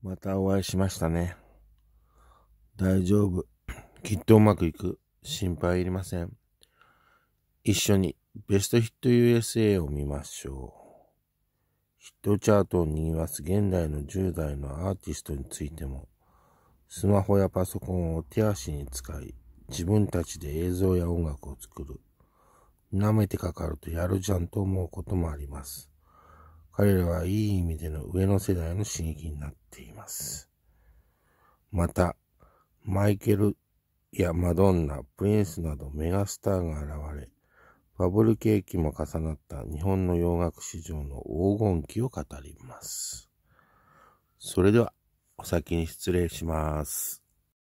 またお会いしましたね。大丈夫。きっとうまくいく。心配いりません。一緒にベストヒット USA を見ましょう。ヒットチャートを賑わす現代の10代のアーティストについても、スマホやパソコンを手足に使い、自分たちで映像や音楽を作る。舐めてかかるとやるじゃんと思うこともあります。彼らはいい意味での上の世代の刺激になっています。また、マイケルやマドンナ、プリンスなどメガスターが現れ、バブル景気も重なった日本の洋楽市場の黄金期を語ります。それでは、お先に失礼します。